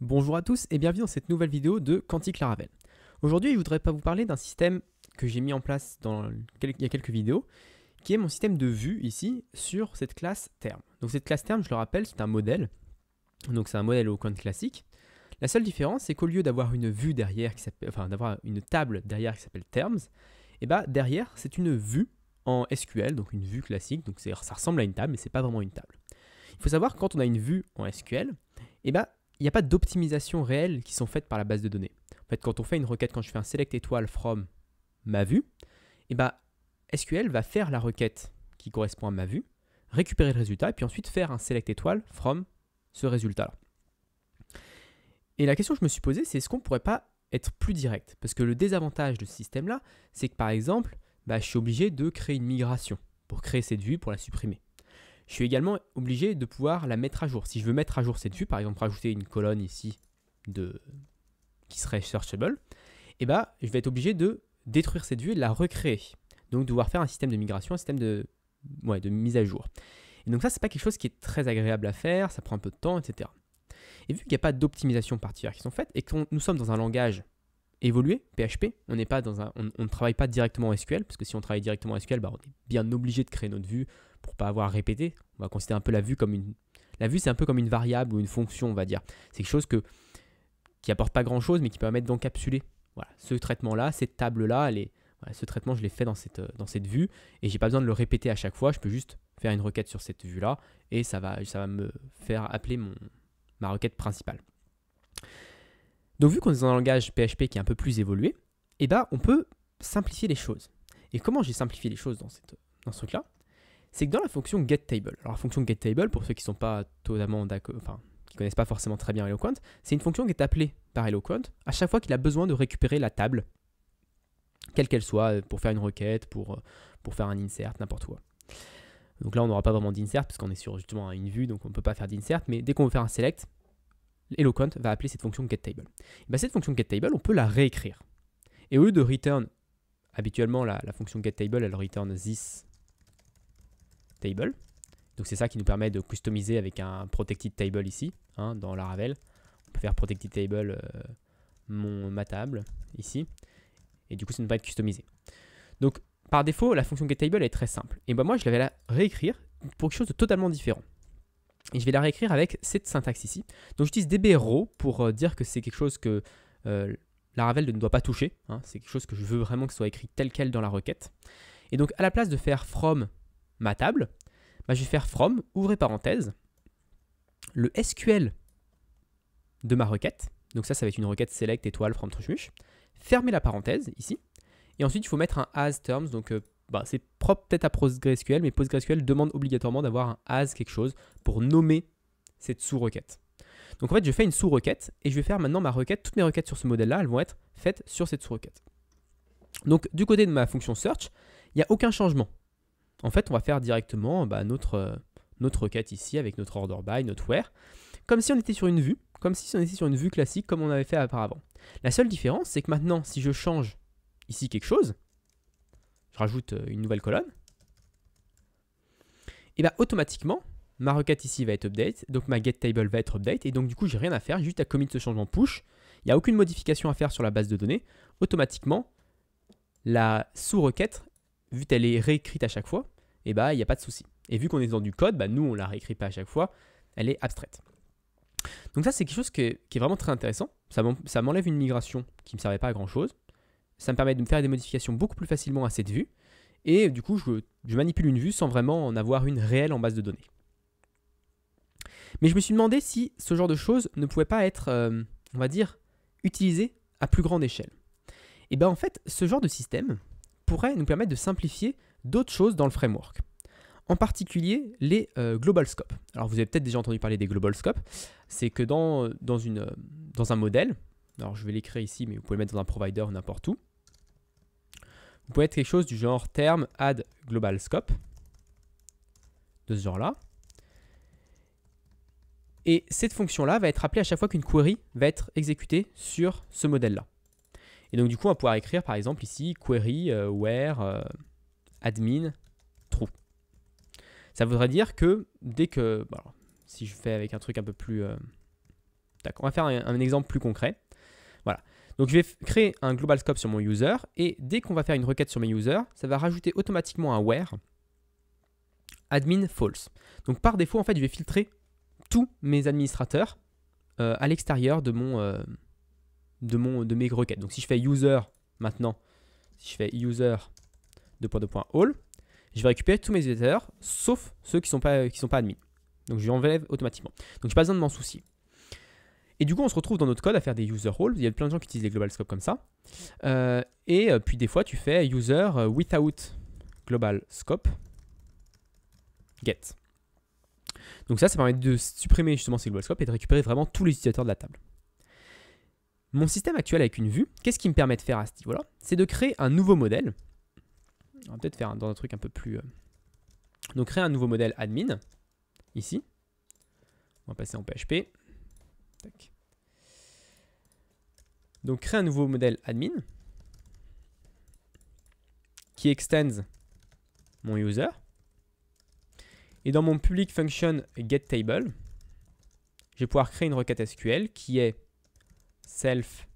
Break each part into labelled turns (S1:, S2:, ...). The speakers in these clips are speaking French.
S1: Bonjour à tous et bienvenue dans cette nouvelle vidéo de Quantique Laravel. Aujourd'hui, je voudrais pas vous parler d'un système que j'ai mis en place dans, il y a quelques vidéos, qui est mon système de vue ici sur cette classe Term. Donc cette classe Term, je le rappelle, c'est un modèle. Donc c'est un modèle au coin classique. La seule différence, c'est qu'au lieu d'avoir une vue derrière, qui enfin d'avoir une table derrière qui s'appelle terms, et eh bah ben, derrière c'est une vue en SQL, donc une vue classique. Donc ça ressemble à une table, mais n'est pas vraiment une table. Il faut savoir que quand on a une vue en SQL, et eh bah ben, il n'y a pas d'optimisation réelle qui sont faites par la base de données. En fait, quand on fait une requête, quand je fais un select étoile from ma vue, et eh ben, SQL va faire la requête qui correspond à ma vue, récupérer le résultat, et puis ensuite faire un select étoile from ce résultat-là. Et la question que je me suis posée, c'est est-ce qu'on ne pourrait pas être plus direct Parce que le désavantage de ce système-là, c'est que par exemple, bah, je suis obligé de créer une migration pour créer cette vue, pour la supprimer je suis également obligé de pouvoir la mettre à jour. Si je veux mettre à jour cette vue, par exemple rajouter une colonne ici de qui serait searchable, eh ben, je vais être obligé de détruire cette vue et de la recréer. Donc devoir faire un système de migration, un système de, ouais, de mise à jour. Et donc ça, ce n'est pas quelque chose qui est très agréable à faire, ça prend un peu de temps, etc. Et vu qu'il n'y a pas d'optimisation particulière qui sont faites, et que nous sommes dans un langage évolué, PHP, on n'est pas dans un, ne travaille pas directement en SQL, parce que si on travaille directement en SQL, bah, on est bien obligé de créer notre vue, pour pas avoir à répéter, On va considérer un peu la vue comme une. La vue, c'est un peu comme une variable ou une fonction, on va dire. C'est quelque chose que, qui apporte pas grand chose, mais qui permet d'encapsuler. Voilà, ce traitement-là, cette table-là, ce traitement, je l'ai fait dans cette, euh, dans cette vue, et j'ai pas besoin de le répéter à chaque fois. Je peux juste faire une requête sur cette vue-là, et ça va, ça va me faire appeler mon, ma requête principale. Donc vu qu'on est dans un langage PHP qui est un peu plus évolué, eh ben, on peut simplifier les choses. Et comment j'ai simplifié les choses dans, cette, dans ce truc-là c'est que dans la fonction getTable, alors la fonction getTable, pour ceux qui ne sont pas totalement qui connaissent pas forcément très bien Eloquent, c'est une fonction qui est appelée par Eloquent à chaque fois qu'il a besoin de récupérer la table, quelle qu'elle soit, pour faire une requête, pour, euh, pour faire un insert, n'importe quoi. Donc là, on n'aura pas vraiment d'insert, parce qu'on est sur justement une vue, donc on ne peut pas faire d'insert, mais dès qu'on veut faire un select, Eloquent va appeler cette fonction getTable. Ben, cette fonction getTable, on peut la réécrire. Et au lieu de return, habituellement, la, la fonction getTable, elle return this table. Donc c'est ça qui nous permet de customiser avec un protected table ici, hein, dans la Ravel. On peut faire protected table euh, mon, ma table ici. Et du coup, ça ne va pas être customisé. Donc par défaut, la fonction getTable est très simple. Et ben moi, je vais la réécrire pour quelque chose de totalement différent. Et je vais la réécrire avec cette syntaxe ici. Donc j'utilise db pour euh, dire que c'est quelque chose que euh, la Ravel ne doit pas toucher. Hein. C'est quelque chose que je veux vraiment que soit écrit tel quel dans la requête. Et donc à la place de faire from ma table, bah, je vais faire from, ouvrez parenthèse, le SQL de ma requête, donc ça, ça va être une requête select étoile from truchmuche, fermez la parenthèse ici, et ensuite il faut mettre un as terms, donc euh, bah, c'est propre peut-être à PostgreSQL, mais PostgreSQL demande obligatoirement d'avoir un as quelque chose pour nommer cette sous-requête. Donc en fait, je fais une sous-requête et je vais faire maintenant ma requête. Toutes mes requêtes sur ce modèle-là, elles vont être faites sur cette sous-requête. Donc du côté de ma fonction search, il n'y a aucun changement en fait, on va faire directement bah, euh, notre, requête ici avec notre order by, notre where, comme si on était sur une vue, comme si on était sur une vue classique comme on avait fait auparavant. La seule différence, c'est que maintenant, si je change ici quelque chose, je rajoute euh, une nouvelle colonne, et bien bah, automatiquement, ma requête ici va être update, donc ma get table va être update, et donc du coup, j'ai rien à faire, juste à commit ce changement push, il n'y a aucune modification à faire sur la base de données, automatiquement, la sous-requête vu qu'elle est réécrite à chaque fois, et eh bah ben, il n'y a pas de souci. Et vu qu'on est dans du code, bah, nous on la réécrit pas à chaque fois, elle est abstraite. Donc ça c'est quelque chose qui est, vraiment très intéressant. Ça m'enlève une migration qui ne me servait pas à grand chose. Ça me permet de me faire des modifications beaucoup plus facilement à cette vue. Et du coup, je, manipule une vue sans vraiment en avoir une réelle en base de données. Mais je me suis demandé si ce genre de choses ne pouvait pas être, euh, on va dire, utilisé à plus grande échelle. Et eh bien en fait, ce genre de système, pourrait nous permettre de simplifier d'autres choses dans le framework. En particulier les euh, global scopes. Alors vous avez peut-être déjà entendu parler des global scopes. C'est que dans, dans, une, euh, dans un modèle, alors je vais l'écrire ici, mais vous pouvez le mettre dans un provider n'importe où. Vous pouvez être quelque chose du genre terme add global scope, de ce genre-là. Et cette fonction-là va être appelée à chaque fois qu'une query va être exécutée sur ce modèle-là. Et donc du coup, on va pouvoir écrire par exemple ici query euh, where euh, admin true. Ça voudrait dire que dès que... si je fais avec un truc un peu plus... Euh, on va faire un, un, exemple plus concret. Voilà. Donc je vais créer un global scope sur mon user et dès qu'on va faire une requête sur mes users, ça va rajouter automatiquement un where admin false. Donc par défaut, en fait, je vais filtrer tous mes administrateurs à l'extérieur de mon de, mon, de mes requêtes. Donc si je fais user maintenant, si je fais user de point de point je vais récupérer tous mes utilisateurs, sauf ceux qui ne sont, pas, qui sont pas admis. Donc je enlève automatiquement. Donc je n'ai pas besoin de m'en soucier. Et du coup, on se retrouve dans notre code à faire des user roles. Il y a plein de gens qui utilisent les global scope comme ça. Euh, et euh, puis des fois, tu fais user euh, without global scope get. Donc ça, ça permet de supprimer justement ces global scopes et de récupérer vraiment tous les utilisateurs de la table. Mon système actuel avec une vue, qu'est-ce qui me permet de faire à ce niveau-là C'est de créer un nouveau modèle. On va peut-être faire dans un truc un peu plus... Euh, donc créer un nouveau modèle admin, ici. On va passer en PHP. Donc créer un nouveau modèle admin qui extends mon user. Et dans mon public function getTable, je vais pouvoir créer une requête SQL qui est self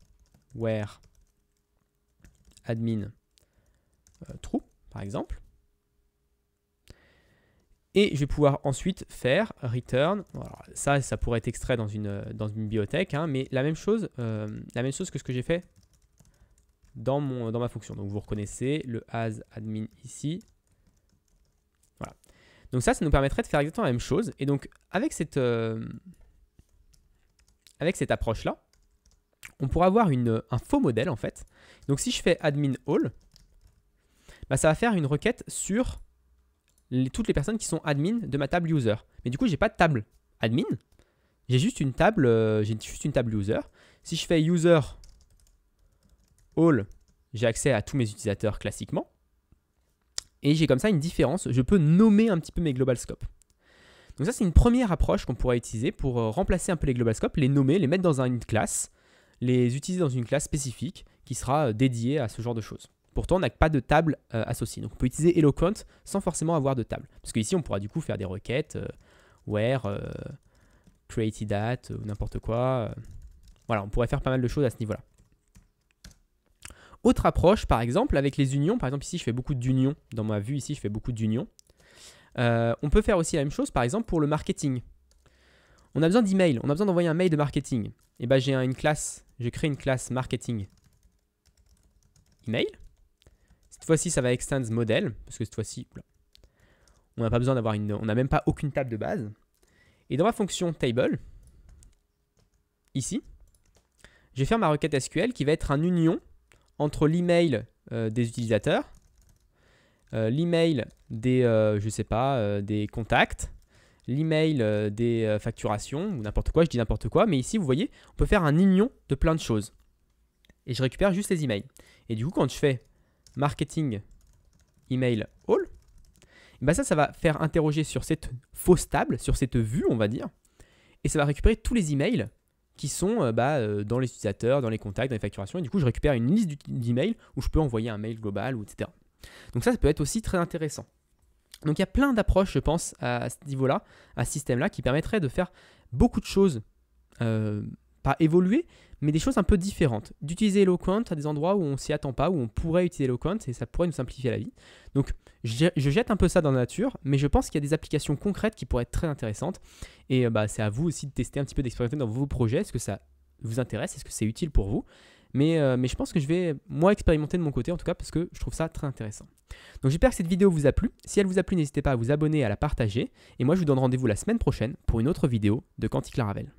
S1: where admin euh, true, par exemple. Et je vais pouvoir ensuite faire return. ça, ça pourrait être extrait dans une, euh, dans une bibliothèque, hein, mais la même, chose, euh, la même chose que ce que j'ai fait dans, mon, dans ma fonction. Donc vous reconnaissez le as admin ici. Voilà. Donc ça, ça nous permettrait de faire exactement la même chose. Et donc avec cette, avec cette approche-là, on pourra avoir un faux modèle en fait. Donc si je fais admin all, bah, ça va faire une requête sur toutes les personnes qui sont admin de ma table user. Mais du coup, j'ai pas de table admin, j'ai juste une table, euh, j'ai juste une table user. Si je fais user all, j'ai accès à tous mes utilisateurs classiquement. Et j'ai comme ça une différence, je peux nommer un petit peu mes global scopes. Donc ça c'est une première approche qu'on pourrait utiliser pour euh, remplacer un peu les global scopes, les nommer, les mettre dans une classe les utiliser dans une classe spécifique qui sera euh, dédiée à ce genre de choses. Pourtant, on n'a pas de table euh, associée. Donc, on peut utiliser Eloquent sans forcément avoir de table. Parce qu'ici, on pourra du coup faire des requêtes euh, where, CreatedAt, ou n'importe quoi. Voilà, on pourrait faire pas mal de choses à ce niveau-là. Autre approche, par exemple, avec les unions. Par exemple, ici, je fais beaucoup d'unions. Dans ma vue, ici, je fais beaucoup d'unions. on peut faire aussi la même chose, par exemple, pour le marketing. On a besoin d'email. On a besoin d'envoyer un mail de marketing. Et eh ben, j'ai une classe je crée une classe marketing email. Cette fois-ci, ça va extend modèle, parce que cette fois-ci, on n'a pas besoin d'avoir une, on n'a même pas aucune table de base. Et dans ma fonction table, ici, je vais faire ma requête SQL qui va être un union entre l'email euh, des utilisateurs, euh, l'email des, euh, je sais pas, des contacts, l'email euh, des euh, facturations ou n'importe quoi, je dis n'importe quoi, mais ici vous voyez, on peut faire un union de plein de choses. Et je récupère juste les emails. Et du coup, quand je fais marketing email all, eh ben, ça, ça va faire interroger sur cette fausse table, sur cette vue, on va dire, et ça va récupérer tous les emails qui sont euh, bah, dans les utilisateurs, dans les contacts, dans les facturations. Et du coup, je récupère une liste d'emails où je peux envoyer un mail global, etc. Donc ça, ça peut être aussi très intéressant. Donc il y a plein d'approches, je pense, à ce niveau-là, à ce système-là, qui permettraient de faire beaucoup de choses, euh, pas évoluer, mais des choses un peu différentes. D'utiliser Eloquent à des endroits où on s'y attend pas, où on pourrait utiliser Eloquent, et ça pourrait nous simplifier la vie. Donc je, jette un peu ça dans la nature, mais je pense qu'il y a des applications concrètes qui pourraient être très intéressantes. Et euh, bah, c'est à vous aussi de tester un petit peu, d'expérimenter dans vos projets, est-ce que ça vous intéresse, est-ce que c'est utile pour vous euh, mais, je pense que je vais, moi, expérimenter de mon côté, en tout cas, parce que je trouve ça très intéressant. Donc j'espère que cette vidéo vous a plu. Si elle vous a plu, n'hésitez pas à vous abonner, à la partager. Et moi, je vous donne rendez-vous la semaine prochaine pour une autre vidéo de Quantique Laravel.